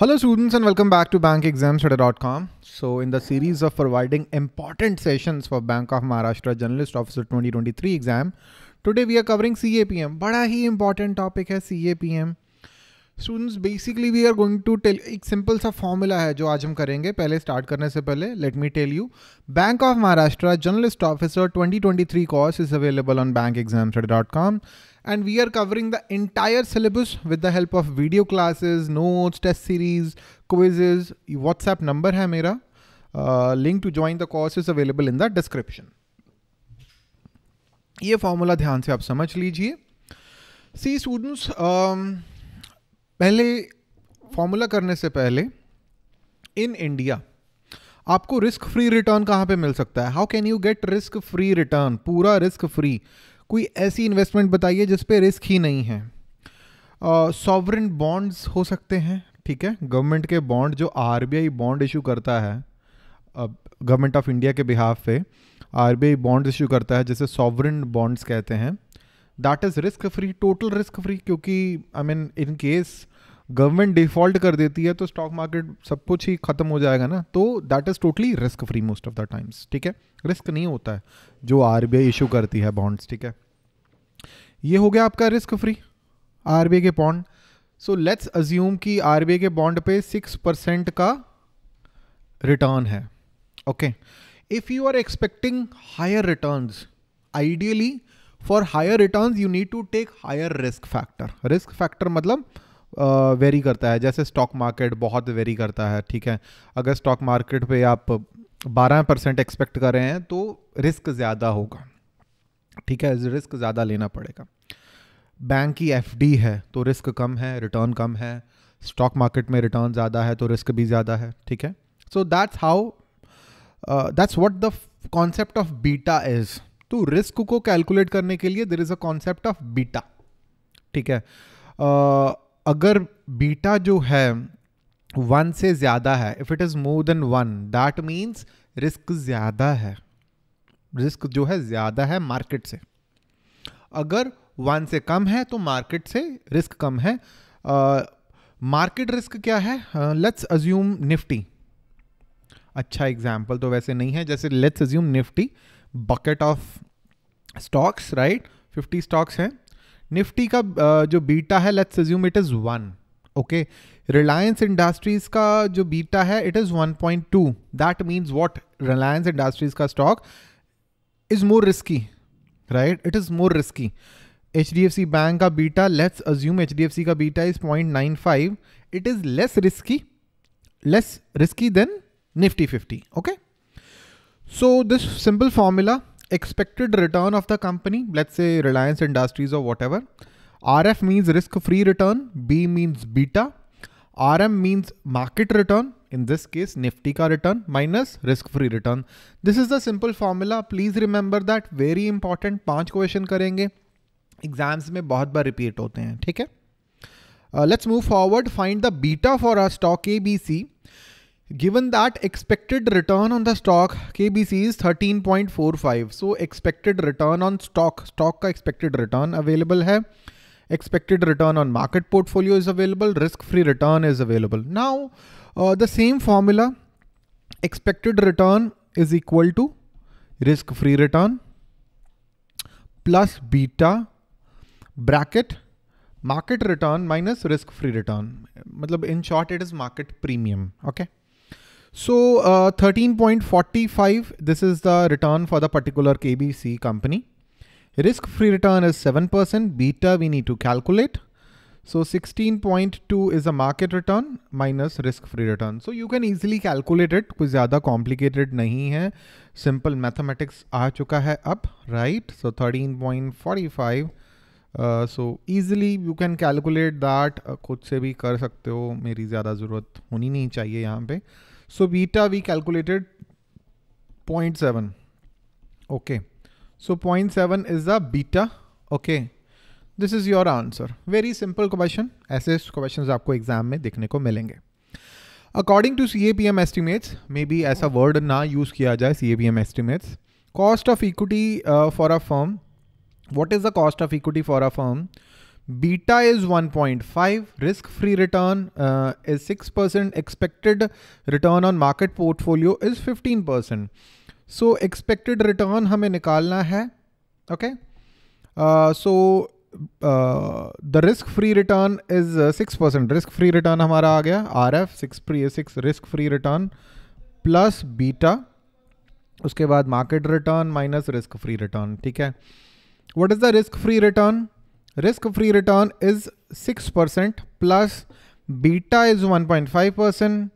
Hello students and welcome back to bankexamstudy.com. So in the series of providing important sessions for Bank of Maharashtra Journalist Officer 2023 exam, today we are covering CAPM. Bada hi important topic hai CAPM. Students basically we are going to tell एक simple सा formula है जो आज हम करेंगे पहले start करने से पहले let me tell you Bank of Maharashtra generalist officer 2023 course is available on bank exam dot com and we are covering the entire syllabus with the help of video classes notes test series quizzes WhatsApp number है मेरा link to join the course is available in the description ये formula ध्यान से आप समझ लीजिए सी students पहले formula करने से पहले इन इंडिया आपको रिस्क फ्री रिटर्न कहाँ पे मिल सकता है how can you get risk free return पूरा रिस्क फ्री कोई ऐसी इन्वेस्टमेंट बताइए जिस पे रिस्क ही नहीं है सॉवरन uh, बॉन्ड्स हो सकते हैं ठीक है गवर्नमेंट के बॉन्ड जो आर बॉन्ड इशू करता है गवर्नमेंट ऑफ इंडिया के बिहाफ पे आर बी बॉन्ड इशू करता है जैसे सॉवरन बॉन्ड्स कहते हैं that is risk free total risk free क्योंकि I mean in case government default कर देती है तो स्टॉक मार्केट सब कुछ ही खत्म हो जाएगा ना तो that is totally risk free most of the times ठीक है रिस्क नहीं होता है जो आर इशू करती है बॉन्ड्स ठीक है ये हो गया आपका risk free R K bond so let's assume कि आर के बॉन्ड पे सिक्स परसेंट का रिटर्न है okay if you are expecting higher return ideally for higher return you need to take higher risk factor risk factor मतलब vary करता है जैसे stock market बहुत very करता है ठीक है अगर स्टॉक मार्केट पे आप 12 परसेंट एक्सपेक्ट कर रहे हैं तो रिस्क ज़्यादा होगा ठीक है रिस्क ज़्यादा लेना पड़ेगा बैंक की एफ है तो रिस्क कम है रिटर्न कम है स्टॉक मार्केट में रिटर्न ज़्यादा है तो रिस्क भी ज़्यादा है ठीक है so that's how that's what the concept of beta is तो रिस्क को कैलकुलेट करने के लिए there is a concept of beta ठीक है uh, अगर बीटा जो है वन से ज़्यादा है if it is more than one that means risk ज़्यादा है रिस्क जो है ज़्यादा है मार्केट से अगर वन से कम है तो मार्केट से रिस्क कम है मार्केट uh, रिस्क क्या है लेट्स अज्यूम निफ्टी अच्छा एग्जाम्पल तो वैसे नहीं है जैसे let's assume Nifty bucket of stocks right fifty stocks हैं निफ्टी का जो बीटा है let's assume it is one okay Reliance Industries का जो बीटा है it is one point two that means what Reliance Industries का stock is more risky right it is more risky H D F C bank का beta let's assume H D F C का beta is point nine five it is less risky less risky than Nifty fifty okay so this simple formula expected return of the company, let's say Reliance Industries or whatever. RF means risk-free return, B means beta, RM means market return, in this case Nifty ka return minus risk-free return. This is the simple formula. Please remember that very important Five question karenge exams में bahut बार repeat hote hain. ठीक uh, Let's move forward. Find the beta for our stock ABC. Given that expected return on the stock KBC is 13.45. So expected return on stock, stock ka expected return available hai. Expected return on market portfolio is available. Risk free return is available. Now uh, the same formula expected return is equal to risk free return plus beta bracket market return minus risk free return. मतलब in short it is market premium. Okay. So uh, 13.45, this is the return for the particular KBC company. Risk-free return is 7%, beta we need to calculate. So 16.2 is a market return minus risk-free return. So you can easily calculate it, कुछ ज़्यादा complicated Nahi hai. Simple mathematics आ चुका है अब, right? So 13.45 so easily you can calculate that खुद से भी कर सकते हो मेरी ज़्यादा ज़रूरत होनी नहीं चाहिए यहाँ पे So beta we calculated 0.7. Okay. So 0.7 is the beta. Okay. This is your answer very simple question ऐसे क्वेश्चन आपको एग्जाम में देखने को मिलेंगे according to C A P M estimates may be ऐसा वर्ड ना यूज़ किया जाए C A P M estimates cost of equity for a firm what is the cost of equity for a firm beta is 1.5 risk free return uh, is 6% expected return on market portfolio is 15% so expected return हमें निकालना है okay so the risk free return is six percent risk free return हमारा आ गया R F six free six risk free return plus beta उसके बाद market return minus risk free return ठीक है what is the risk free return risk free return is 6% plus beta is 1.5%.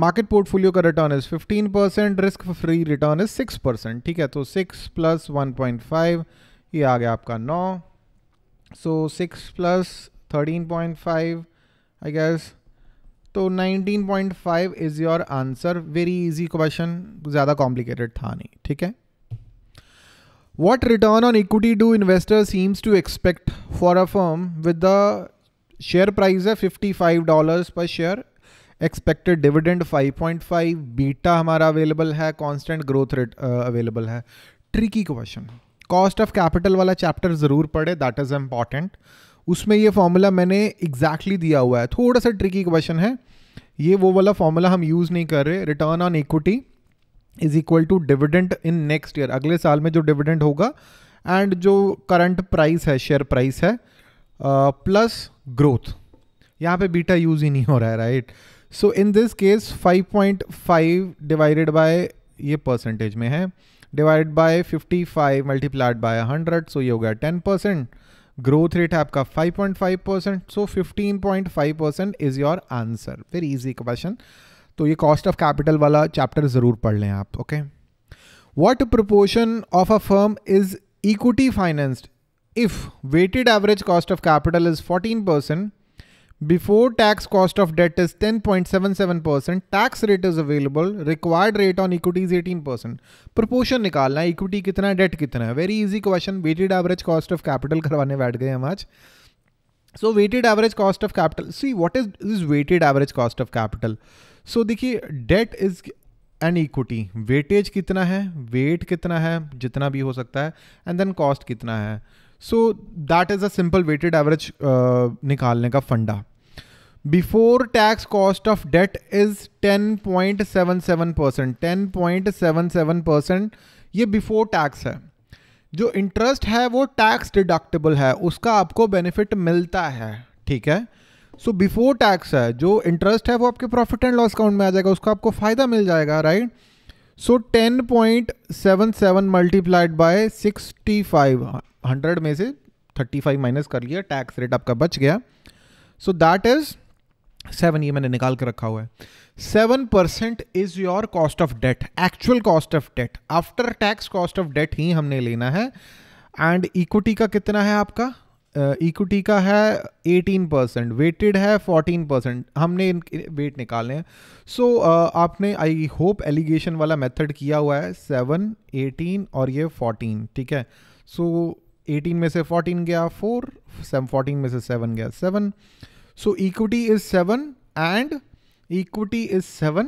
Market portfolio का return is 15 percent risk free return is 6 percent ठीक है तो 6 plus 1.5 ये आ गया आपका 9 so so, 6 point 13.5 I guess तो 19.5 is your answer very easy question ज़्यादा complicated था नहीं ठीक है What return on equity do investors seems to expect for a firm with the share price है $55 per share expected dividend 5.5 beta हमारा available है constant growth rate available है tricky question cost of capital वाला chapter ज़रूर पढ़े that is important उसमें ये formula मैंने एग्जैक्टली exactly दिया हुआ है थोड़ा सा ट्रिकी क्वेश्चन है ये वो वाला फॉर्मूला हम यूज़ नहीं कर रहे return on equity is equal to dividend in next year अगले साल में जो डिविडेंट होगा एंड जो करंट प्राइस है शेयर प्राइस है प्लस ग्रोथ यहाँ पे बीटा यूज ही नहीं हो रहा है right so in this case 5.5 divided by ये परसेंटेज में है divide by 55 multiplied by 100 so ये हो गया 10 परसेंट ग्रोथ रेट है आपका 5.5 percent so 15.5 percent is your answer very easy question तो ये कॉस्ट ऑफ कैपिटल वाला चैप्टर ज़रूर पढ़ लें आप okay what proportion of a firm is equity financed if weighted average cost of capital is 14 percent Before tax cost of debt is 10.77%, tax rate is available, required rate on equity is 18%. Proportion निकालना equity कितना है debt कितना है very easy question weighted average cost of capital करवाने बैठ गए हम आज so weighted average cost of capital see what is is weighted average cost of capital so देखिए debt is an equity weightage कितना है वेट कितना है जितना भी हो सकता है एंड देन कॉस्ट कितना है so that is a simple weighted average निकालने का फंडा before tax cost of debt is 10.77 percent ten point seven seven percent ये बिफोर टैक्स है जो इंटरेस्ट है वो टैक्स डिडक्टेबल है उसका आपको बेनिफिट मिलता है ठीक है सो बिफोर टैक्स है जो इंटरेस्ट है वो आपके प्रॉफिट एंड लॉस अकाउंट में आ जाएगा उसको आपको फ़ायदा मिल जाएगा right so ten point seven seven multiplied by sixty five hundred में से थर्टी फाइव माइनस कर लिया टैक्स रेट आपका बच गया सो दैट इज़ सेवन ये मैंने निकाल के रखा हुआ है seven percent is your cost of debt actual cost of debt after tax cost of debt ही हमने लेना है एंड इक्विटी का कितना है आपका इक्विटी uh, का है 18 परसेंट वेटेड है 14 परसेंट हमने इनके वेट निकाले हैं सो so, uh, आपने आई होप एलिगेशन वाला मेथड किया हुआ है 7 18 और ये 14 ठीक है सो so, 18 में से 14 गया 4 14 में से 7 गया 7 so equity is 7 and equity is 7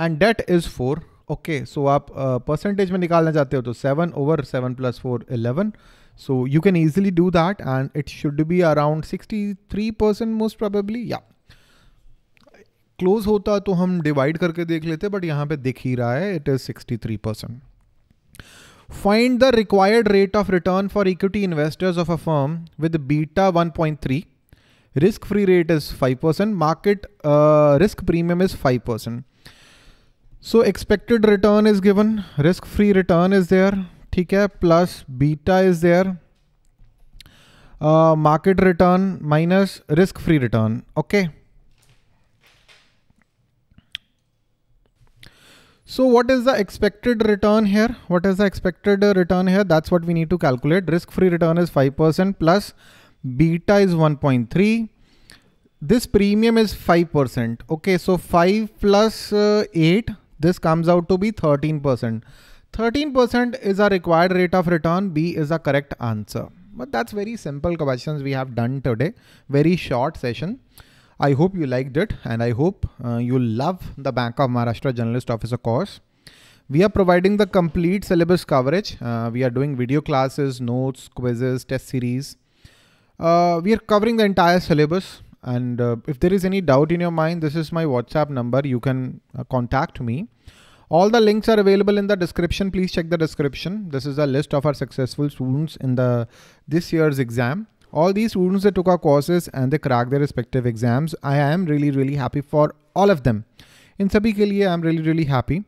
and debt is 4 okay so आप परसेंटेज uh, में निकालना चाहते हो तो 7 over 7 plus four eleven So you can easily do that and it should be around 63% most probably. Yeah. close hota to हम divide करके देख लेते बट यहाँ पे दिख ही रहा है 63 percent. Find the required rate of return for equity investors of a firm with beta 1.3 risk free rate is 5% market uh, risk premium is 5% so expected return is given risk free return is there ठीक है plus beta is there market return minus risk free return okay So what is the expected return here? What is the expected uh, return here? That's what we need to calculate. Risk-free return is 5% plus beta is 1.3. This premium is 5%. Okay, so 5 plus, uh, 8, this comes out to be 13%. 13% is a required rate of return. B is the correct answer. But that's very simple questions we have done today. Very short session. I hope you liked it and I hope uh, you love the Bank of Maharashtra Journalist Officer course. We are providing the complete syllabus coverage. Uh, we are doing video classes, notes, quizzes, test series. Uh, we are covering the entire syllabus. And uh, if there is any doubt in your mind, this is my WhatsApp number. You can uh, contact me. All the links are available in the description. Please check the description. This is a list of our successful students in the this year's exam. All these students, they took our courses and they cracked their respective exams. I am really, really happy for all of them. In sabhi ke liye, I am really, really happy.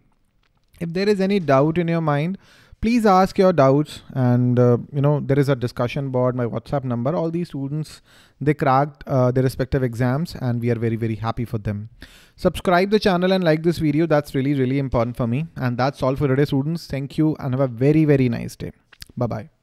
If there is any doubt in your mind, please ask your doubts and uh, you know there is a discussion board my whatsapp number all these students they cracked uh, their respective exams and we are very very happy for them subscribe the channel and like this video that's really really important for me and that's all for today students thank you and have a very very nice day bye bye